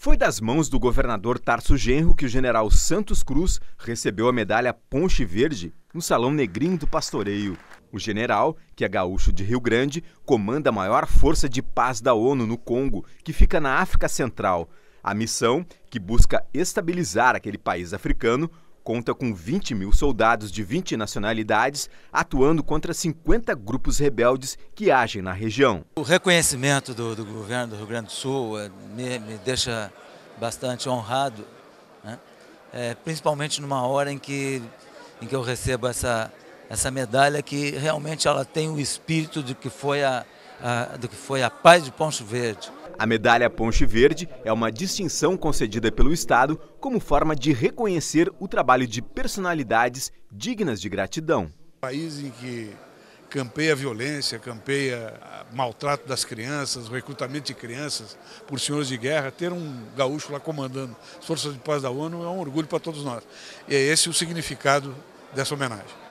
Foi das mãos do governador Tarso Genro que o general Santos Cruz recebeu a medalha Ponche Verde no Salão Negrinho do Pastoreio. O general, que é gaúcho de Rio Grande, comanda a maior força de paz da ONU no Congo, que fica na África Central. A missão, que busca estabilizar aquele país africano, conta com 20 mil soldados de 20 nacionalidades atuando contra 50 grupos rebeldes que agem na região. O reconhecimento do, do governo do Rio Grande do Sul eh, me, me deixa bastante honrado, né? é, principalmente numa hora em que, em que eu recebo essa, essa medalha que realmente ela tem o espírito do que foi a, a do que foi a paz de Poncho Verde. A medalha Ponche Verde é uma distinção concedida pelo Estado como forma de reconhecer o trabalho de personalidades dignas de gratidão. Um país em que campeia a violência, campeia o maltrato das crianças, o recrutamento de crianças por senhores de guerra, ter um gaúcho lá comandando as forças de paz da ONU é um orgulho para todos nós. E é esse o significado dessa homenagem.